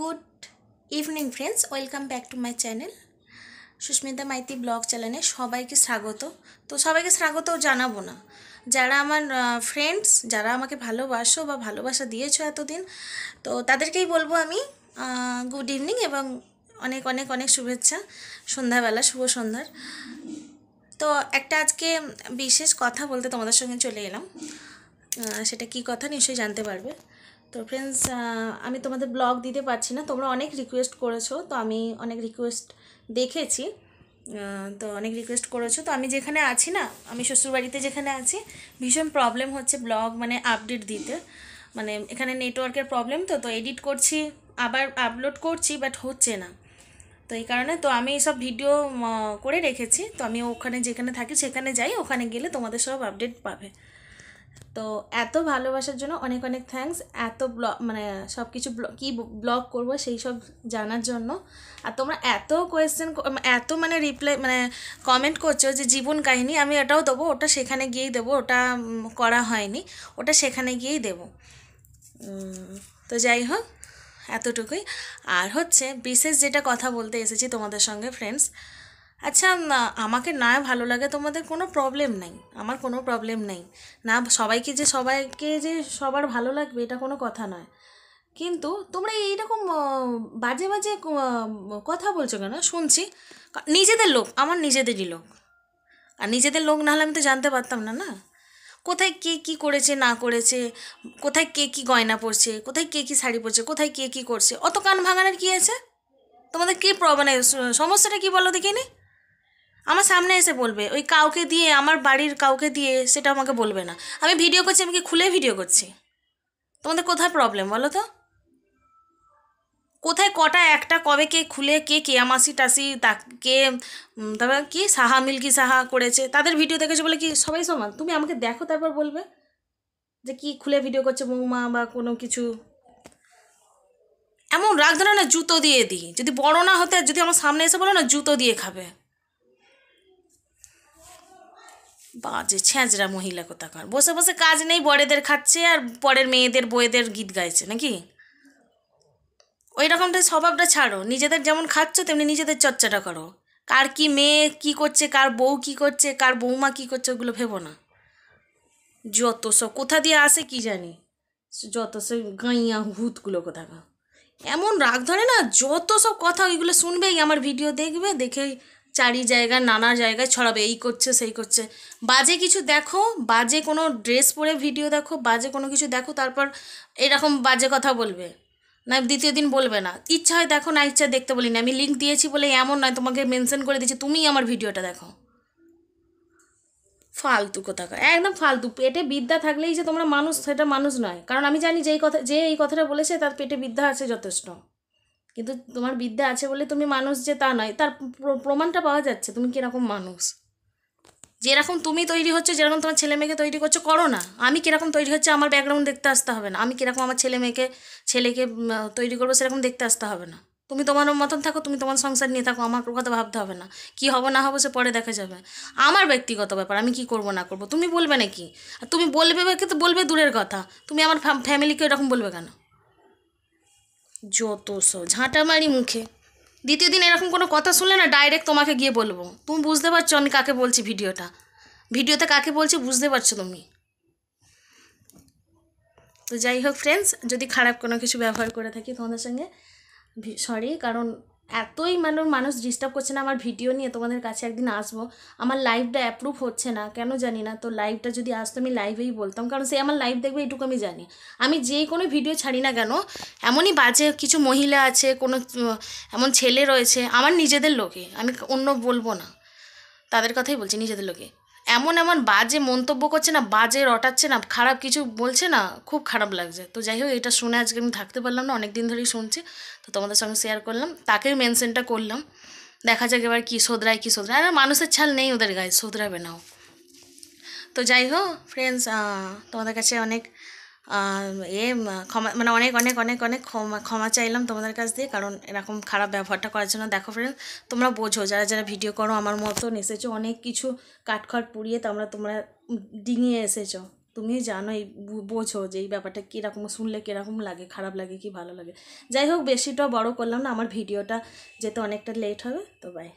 good evening friends welcome back to my channel Susmita Maiti blog চ্যানেলে সবাইকে স্বাগত তো সবাইকে স্বাগত জানাবো না যারা আমার ফ্রেন্ডস যারা আমাকে ভালোবাসো বা ভালোবাসা দিয়েছো এতদিন তো তাদেরকেই বলবো আমি গুড ইভিনিং এবং অনেক অনেক অনেক শুভেচ্ছা সন্ধ্যাবেলা শুভ সন্ধ্যার তো একটা আজকে বিশেষ কথা বলতে তোমাদের সঙ্গে চলে এলাম সেটা কি কথা নিশ্চয়ই জানতে পারবে তো ফ্রেন্ডস আমি তোমাদের ব্লগ দিতে পারছি না তোমরা অনেক রিকোয়েস্ট করেছো তো আমি অনেক রিকোয়েস্ট দেখেছি তো অনেক রিকোয়েস্ট করেছো তো আমি যেখানে আছি না আমি শ্বশুরবাড়িতে যেখানে আছি ভীষণ প্রবলেম হচ্ছে ব্লগ মানে আপডেট দিতে মানে এখানে নেটওয়ার্কের প্রবলেম তো তো এডিট করছি আবার আপলোড করছি বাট হচ্ছে না তো এই কারণে তো আমি সব ভিডিও করে রেখেছি তো আমি ওখানে যেখানে থাকি সেখানে যাই ওখানে গেলে তোমাদের সব আপডেট পাবে তো এত ভালোবাসার জন্য অনেক অনেক থ্যাংকস এত ব্লগ মানে সব কিছু কী ব্লগ করবো সেই সব জানার জন্য আর তোমরা এত কোয়েশ্চেন এত মানে রিপ্লাই মানে কমেন্ট করছো যে জীবন কাহিনী আমি এটাও দেবো ওটা সেখানে গিয়েই দেবো ওটা করা হয়নি ওটা সেখানে গিয়েই দেবো তো যাই হোক এতটুকুই আর হচ্ছে বিশেষ যেটা কথা বলতে এসেছি তোমাদের সঙ্গে ফ্রেন্ডস আচ্ছা আমাকে না ভালো লাগে তোমাদের কোনো প্রবলেম নাই আমার কোনো প্রবলেম নাই না সবাইকে যে সবাইকে যে সবার ভালো লাগবে এটা কোনো কথা নয় কিন্তু তোমরা এইরকম বাজে বাজে কথা বলছো কেন শুনছি নিজেদের লোক আমার নিজেদেরই লোক আর নিজেদের লোক না হলে আমি তো জানতে পারতাম না না কোথায় কে কি করেছে না করেছে কোথায় কে কি গয়না পরছে কোথায় কে কি শাড়ি পরছে কোথায় কে কি করছে অত কান ভাঙানোর কী আছে তোমাদের কী প্রবলেম মানে, সমস্যাটা কী বলো দেখিনি আমার সামনে এসে বলবে ওই কাউকে দিয়ে আমার বাড়ির কাউকে দিয়ে সেটা আমাকে বলবে না আমি ভিডিও করছি আমি কি খুলে ভিডিও করছি তোমাদের কোথায় প্রবলেম বলো তো কোথায় কটা একটা কবে কে খুলে কে কে আমাসি টাসি তা কে তারপর কি সাহা মিল্কি সাহা করেছে তাদের ভিডিও দেখেছে বলে কি সবাই সমান তুমি আমাকে দেখো তারপর বলবে যে কি খুলে ভিডিও করছে বৌমা বা কোনো কিছু এমন রাগ ধরে না জুতো দিয়ে দিই যদি বড় না হতে যদি আমার সামনে এসে বলো না জুতো দিয়ে খাবে বাজে ছ্যাঁচড়া মহিলা কোথাকার বসে বসে কাজ নেই বড়েদের খাচ্ছে আর পরের মেয়েদের বইয়েদের গীত গাইছে নাকি ওই রকমটা স্বভাবটা ছাড়ো নিজেদের যেমন খাচ্ছ তেমনি নিজেদের চর্চাটা করো কার কি মেয়ে কি করছে কার বউ কি করছে কার বৌমা কি করছে ওগুলো ভেবো না যত সব কোথা দিয়ে আসে কি জানি যত সব গাইয়া ভূতগুলো কোথাকা এমন রাগ ধরে না যত সব কথা ওইগুলো শুনবেই আমার ভিডিও দেখবে দেখে চারি জায়গায় নানা জায়গায় ছড়াবে এই করছে সেই করছে বাজে কিছু দেখো বাজে কোনো ড্রেস পরে ভিডিও দেখো বাজে কোনো কিছু দেখো তারপর এরকম বাজে কথা বলবে না দ্বিতীয় দিন বলবে না ইচ্ছা হয় দেখো না ইচ্ছা দেখতে বলি না আমি লিঙ্ক দিয়েছি বলে এমন নয় তোমাকে মেনশন করে দিচ্ছি তুমিই আমার ভিডিওটা দেখো ফালতু কোথাকার একদম ফালতু পেটে বিদ্যা থাকলেই যে তোমরা মানুষ সেটা মানুষ নয় কারণ আমি জানি যে এই কথা যে এই কথাটা বলেছে তার পেটে বিদ্যা আছে যথেষ্ট কিন্তু তোমার বিদ্যা আছে বলে তুমি মানুষ যে তা নয় তার প্রমাণটা পাওয়া যাচ্ছে তুমি কীরকম মানুষ যেরকম তুমি তৈরি হচ্ছে যেরকম তোমার ছেলে মেয়েকে তৈরি করছো করো না আমি কীরকম তৈরি হচ্ছে আমার ব্যাকগ্রাউন্ড দেখতে আসতে হবে না আমি কীরকম আমার ছেলে মেয়েকে ছেলেকে তৈরি করবো সেরকম দেখতে আসতে হবে না তুমি তোমার মতন থাকো তুমি তোমার সংসার নিয়ে থাকো আমার কথা ভাবতে হবে না কি হবো না হবো সে পরে দেখা যাবে আমার ব্যক্তিগত ব্যাপার আমি কি করব না করব তুমি বলবে নাকি আর তুমি বলবে তো বলবে দূরের কথা তুমি আমার ফ্যামিলিকে এরকম বলবে কেন যত সব ঝাঁটা মারি মুখে দ্বিতীয় দিন এরকম কোনো কথা শুনলে না ডাইরেক্ট তোমাকে গিয়ে বলবো তুমি বুঝতে পারছো আমি কাকে বলছি ভিডিওটা ভিডিওতে কাকে বলছি বুঝতে পারছো তুমি তো যাই হোক ফ্রেন্ডস যদি খারাপ কোনো কিছু ব্যবহার করে থাকি তোমাদের সঙ্গে সরি কারণ এতই মানে মানুষ ডিস্টার্ব করছে না আমার ভিডিও নিয়ে তোমাদের কাছে একদিন আসবো আমার লাইভটা অ্যাপ্রুভ হচ্ছে না কেন জানি না তো লাইভটা যদি আসতো আমি লাইভেই বলতাম কারণ সে আমার লাইভ দেখবে এটুকু আমি জানি আমি যে কোনো ভিডিও ছাড়ি না কেন এমনই বাজে কিছু মহিলা আছে কোনো এমন ছেলে রয়েছে আমার নিজেদের লোকে আমি অন্য বলবো না তাদের কথাই বলছি নিজেদের লোকে এমন এমন বাজে মন্তব্য করছে না বাজে রটাচ্ছে না খারাপ কিছু বলছে না খুব খারাপ লাগছে তো যাই হোক এটা শুনে আজকে আমি থাকতে পারলাম না অনেক দিন ধরেই শুনছি তো তোমাদের সঙ্গে শেয়ার করলাম তাকেই মেনশনটা করলাম দেখা যাক এবার কী শোধরায় কী শোধরায় আর মানুষের ছাল নেই ওদের গায়ে শোধরাবে নাও তো যাই হোক ফ্রেন্ডস তোমাদের কাছে অনেক এ ক্ষমা মানে অনেক অনেক অনেক অনেক ক্ষমা ক্ষমা চাইলাম তোমাদের কাছ দিয়ে কারণ এরকম খারাপ ব্যবহারটা করার জন্য দেখো ফ্রেন্ড তোমরা বোঝো যারা যারা ভিডিও করো আমার মতন এসেছো অনেক কিছু কাঠখড় পুড়িয়ে তোমরা তোমরা ডিঙিয়ে এসেছো তুমি জানো এই বোঝো যে এই ব্যাপারটা কীরকম শুনলে কীরকম লাগে খারাপ লাগে কি ভালো লাগে যাই হোক বেশিটা বড় করলাম না আমার ভিডিওটা যেতে অনেকটা লেট হবে তো বাই